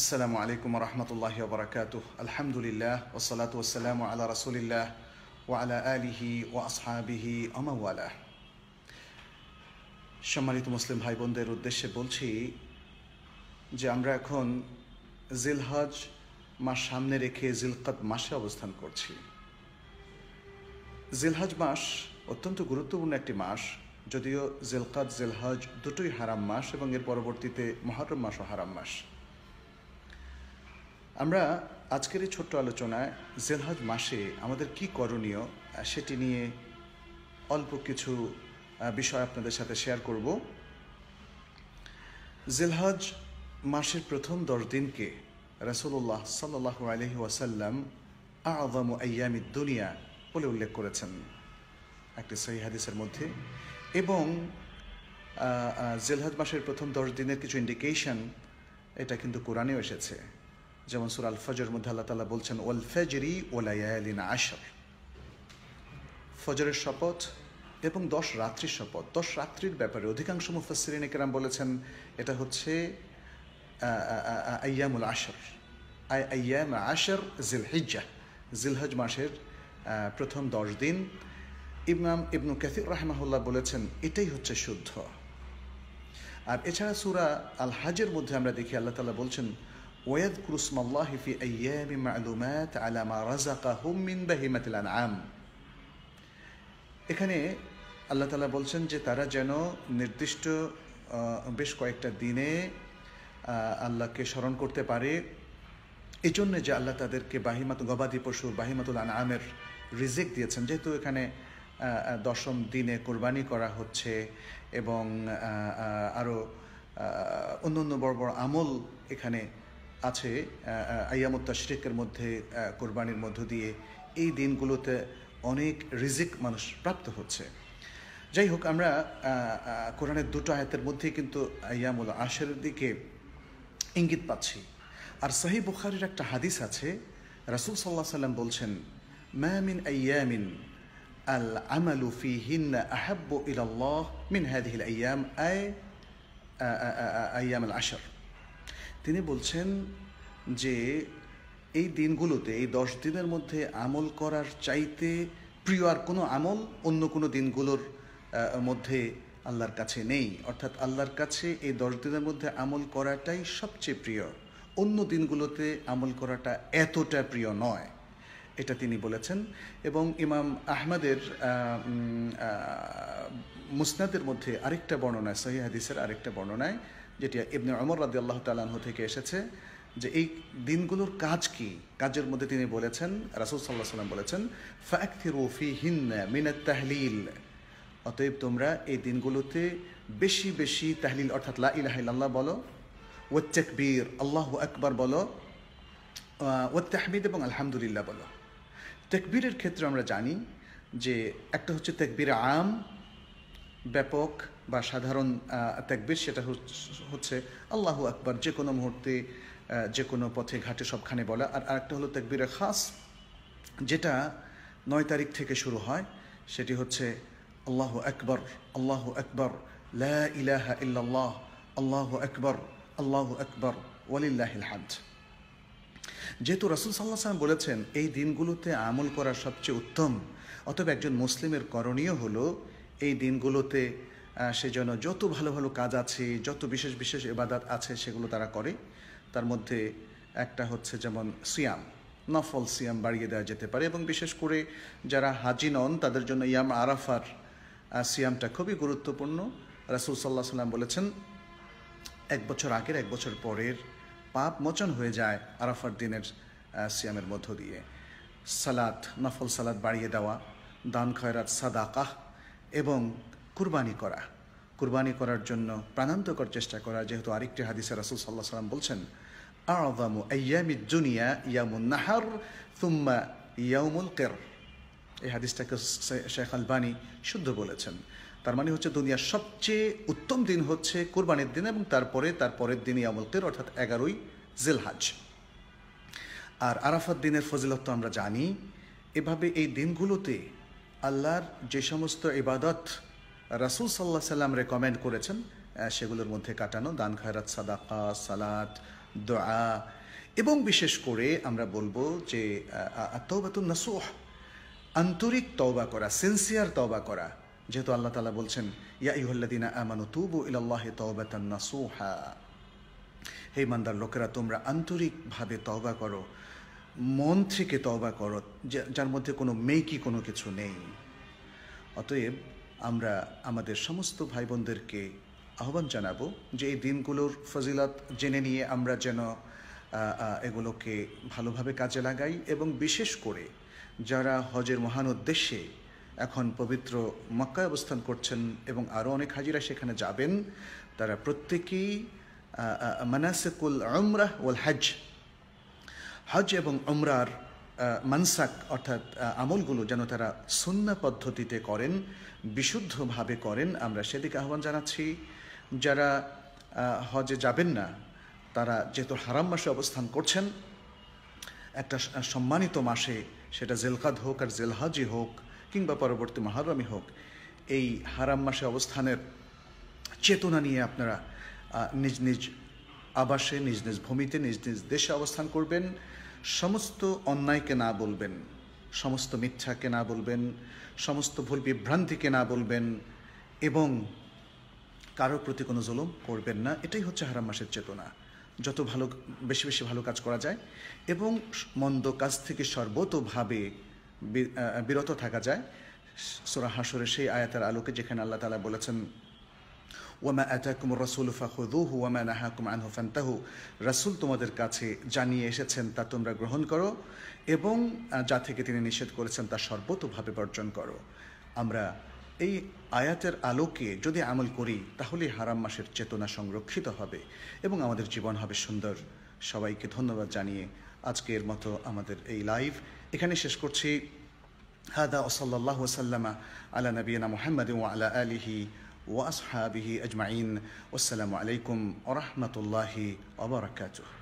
আসসালামু আলাইকুম রহমতুল্লাহ বরকাত আলহামদুলিল্লাহ ওসলাত ওসালাম আল্লাহ রসুলিল্লাহ ও আলা আলিহি ও আসহাবিহি আমাওয়ালা সম্মানিত মুসলিম ভাই বোনদের উদ্দেশ্যে বলছি যে আমরা এখন জিলহজ মাস সামনে রেখে জিলকাত মাসে অবস্থান করছি জিলহজ মাস অত্যন্ত গুরুত্বপূর্ণ একটি মাস যদিও জেলকাত জিলহজ দুটোই হারাম মাস এবং এর পরবর্তীতে মহারম মাসও হারাম মাস আমরা আজকের এই ছোট্ট আলোচনায় জেলহজ মাসে আমাদের কি করণীয় সেটি নিয়ে অল্প কিছু বিষয় আপনাদের সাথে শেয়ার করব জেলহজ মাসের প্রথম দশ দিনকে রাসুল্লাহ সাল্লাহ আলহি ওয়াসাল্লাম আদামু আয়ামি দুনিয়া বলে উল্লেখ করেছেন একটি সহি হাদিসের মধ্যে এবং জেলহাজ মাসের প্রথম দশ দিনের কিছু ইন্ডিকেশন এটা কিন্তু কোরআনেও এসেছে যেমন সুর আল ফজর মধ্যে আল্লাহ তালা বলছেন ওল ফেজরি ওলাইয়ালিন আশর ফজরের শপথ এবং দশ রাত্রির শপথ দশ রাত্রির ব্যাপারে অধিকাংশ মুফাসরিন একরাম বলেছেন এটা হচ্ছে আয়ামুল আশর আই আয়াম আশর জিলহিজ্জা জিলহজ মাসের প্রথম দশ দিন ইমাম ইবনু কাসির রাহমাহুল্লাহ বলেছেন এটাই হচ্ছে শুদ্ধ আর এছাড়া সুরা আল হাজের মধ্যে আমরা দেখি আল্লাহ তালা বলছেন ويذكر اسم الله في أيام معلومات على ما رزقهم من بهيمة الأنعام এখানে আল্লাহ তালা বলছেন যে তারা যেন নির্দিষ্ট বেশ কয়েকটা দিনে আল্লাহকে স্মরণ করতে পারে এই জন্য যে আল্লাহ তাদেরকে বাহিমাত গবাদি পশু বাহিমাতুল আমের রিজিক দিয়েছেন যেহেতু এখানে দশম দিনে কোরবানি করা হচ্ছে এবং আরও অন্য অন্য বড় বড় আমল এখানে আছে আয়ামত তাশরিকের মধ্যে কোরবানির মধ্য দিয়ে এই দিনগুলোতে অনেক রিজিক মানুষ প্রাপ্ত হচ্ছে যাই হোক আমরা কোরআনের দুটো আয়াতের মধ্যেই কিন্তু আয়ামুল আশের দিকে ইঙ্গিত পাচ্ছি আর সাহি বুখারির একটা হাদিস আছে রাসুল সাল্লাহ সাল্লাম বলছেন ম্যামিন আয়ামিন আল আমালু ফি হিন আহাব্বু ইলাল্লাহ মিন হাদিহিল আয়াম আয় আয়াম আল আশর তিনি বলছেন যে এই দিনগুলোতে এই দশ দিনের মধ্যে আমল করার চাইতে প্রিয় আর কোনো আমল অন্য কোনো দিনগুলোর মধ্যে আল্লাহর কাছে নেই অর্থাৎ আল্লাহর কাছে এই দশ দিনের মধ্যে আমল করাটাই সবচেয়ে প্রিয় অন্য দিনগুলোতে আমল করাটা এতটা প্রিয় নয় এটা তিনি বলেছেন এবং ইমাম আহমদের মুসনাদের মধ্যে আরেকটা বর্ণনায় সহি হাদিসের আরেকটা বর্ণনায় যেটি ইবনে অমর রাদি আল্লাহ তালাহ থেকে এসেছে যে এই দিনগুলোর কাজ কি কাজের মধ্যে তিনি বলেছেন রাসুল সাল্লাহ সাল্লাম বলেছেন ফ্যাক্তি রফি হিন্ন মিনাত তাহলিল অতএব তোমরা এই দিনগুলোতে বেশি বেশি তাহলিল অর্থাৎ লা আল্লাহ বলো ওয়াত্তাকবীর আল্লাহ আকবার বলো ওয়াত্তাহমিদ এবং আলহামদুলিল্লাহ বলো তেকবীরের ক্ষেত্রে আমরা জানি যে একটা হচ্ছে তেকবীর আম ব্যাপক বা সাধারণ তেকবির সেটা হচ্ছে আল্লাহু আকবার যে কোনো মুহূর্তে যে কোনো পথে ঘাটে সবখানে বলা আর আরেকটা হলো তেকবিরে খাস যেটা নয় তারিখ থেকে শুরু হয় সেটি হচ্ছে আল্লাহ আকবর আল্লাহ আকবর লা ইলাহা ইল্লাল্লাহ আল্লাহ আকবর আল্লাহ আকবর ওয়ালিল্লাহিল হামদ যেহেতু রসুল সাল্লাহ সাল্লাম বলেছেন এই দিনগুলোতে আমল করা সবচেয়ে উত্তম অতএব একজন মুসলিমের করণীয় হলো এই দিনগুলোতে সে যেন যত ভালো ভালো কাজ আছে যত বিশেষ বিশেষ এবাদাত আছে সেগুলো তারা করে তার মধ্যে একটা হচ্ছে যেমন সিয়াম নফল সিয়াম বাড়িয়ে দেওয়া যেতে পারে এবং বিশেষ করে যারা হাজি নন তাদের জন্য ইয়াম আরাফার সিয়ামটা খুবই গুরুত্বপূর্ণ রাসুল সাল্লাহ সাল্লাম বলেছেন এক বছর আগের এক বছর পরের পাপ মোচন হয়ে যায় আরাফার দিনের সিয়ামের মধ্য দিয়ে সালাদ নফল সালাদ বাড়িয়ে দেওয়া দান খয়রাত সাদাকাহ এবং কুরবানি করা কুরবানি করার জন্য প্রাণান্তকর চেষ্টা করা যেহেতু আরেকটি হাদিসে রাসুল সাল্লাহ সাল্লাম বলছেন আদামু আয়ামিদ জুনিয়া ইয়ামুন নাহার তুম্মা ইয়ামুল কের এই হাদিসটাকে শেখ আলবানি শুদ্ধ বলেছেন তার মানে হচ্ছে দুনিয়ার সবচেয়ে উত্তম দিন হচ্ছে কোরবানির দিন এবং তারপরে তারপরের দিনই আমলতের অর্থাৎ এগারোই জেলহাজ আর আরাফাত দিনের ফজিলত তো আমরা জানি এভাবে এই দিনগুলোতে আল্লাহর যে সমস্ত ইবাদত রাসুল সাল্লাহ সাল্লাম রেকমেন্ড করেছেন সেগুলোর মধ্যে কাটানো দান খায়রাত সাদাকা সালাত দোয়া এবং বিশেষ করে আমরা বলবো যে তৌবাতুল নাসুহ আন্তরিক তওবা করা সিনসিয়ার তওবা করা যেহেতু আল্লাহ তালা বলছেন ইয়া ইহল্লাদিনা আমানু তুবু ইল্লাহ তওবাতান নাসুহা হে মান্দার লোকেরা তোমরা আন্তরিকভাবে তওবা করো মন থেকে তওবা করো যার মধ্যে কোনো মেয়েকি কোনো কিছু নেই অতএব আমরা আমাদের সমস্ত ভাই বোনদেরকে আহ্বান জানাবো যে এই দিনগুলোর ফজিলত জেনে নিয়ে আমরা যেন এগুলোকে ভালোভাবে কাজে লাগাই এবং বিশেষ করে যারা হজের মহান উদ্দেশ্যে এখন পবিত্র মক্কায় অবস্থান করছেন এবং আরও অনেক হাজিরা সেখানে যাবেন তারা প্রত্যেকেই মানাসেকুল উমরাহ ওল হজ হজ এবং অমরার মানসাক অর্থাৎ আমলগুলো যেন তারা সুন্না পদ্ধতিতে করেন বিশুদ্ধভাবে করেন আমরা সেদিকে আহ্বান জানাচ্ছি যারা হজে যাবেন না তারা যেহেতু হারাম মাসে অবস্থান করছেন একটা সম্মানিত মাসে সেটা জেলকাদ হোক আর জেলহাজি হোক কিংবা পরবর্তী মহারমই হোক এই হারাম মাসে অবস্থানের চেতনা নিয়ে আপনারা নিজ নিজ আবাসে নিজ নিজ ভূমিতে নিজ নিজ দেশে অবস্থান করবেন সমস্ত অন্যায়কে না বলবেন সমস্ত মিথ্যাকে না বলবেন সমস্ত ভুল বিভ্রান্তিকে না বলবেন এবং কারোর প্রতি কোনো জুলুম করবেন না এটাই হচ্ছে হারাম মাসের চেতনা যত ভালো বেশি বেশি ভালো কাজ করা যায় এবং মন্দ কাজ থেকে সর্বতভাবে বিরত থাকা যায় সোরা হাসরের সেই আয়াতের আলোকে যেখানে আল্লাহ তালা বলেছেন ওয়ামা আতাকুম রসুল ফাহুদুহু ওয়ামা নাহাকুম আনহু ফান্তাহু রাসুল তোমাদের কাছে জানিয়ে এসেছেন তা তোমরা গ্রহণ করো এবং যা থেকে তিনি নিষেধ করেছেন তা সর্বতোভাবে বর্জন করো আমরা এই আয়াতের আলোকে যদি আমল করি তাহলে হারাম মাসের চেতনা সংরক্ষিত হবে এবং আমাদের জীবন হবে সুন্দর সবাইকে ধন্যবাদ জানিয়ে আজকের মতো আমাদের এই লাইভ এখানে শেষ করছি هذا وصلى الله وسلم على نبينا محمد وعلى آله وأصحابه أجمعين والسلام عليكم ورحمة الله وبركاته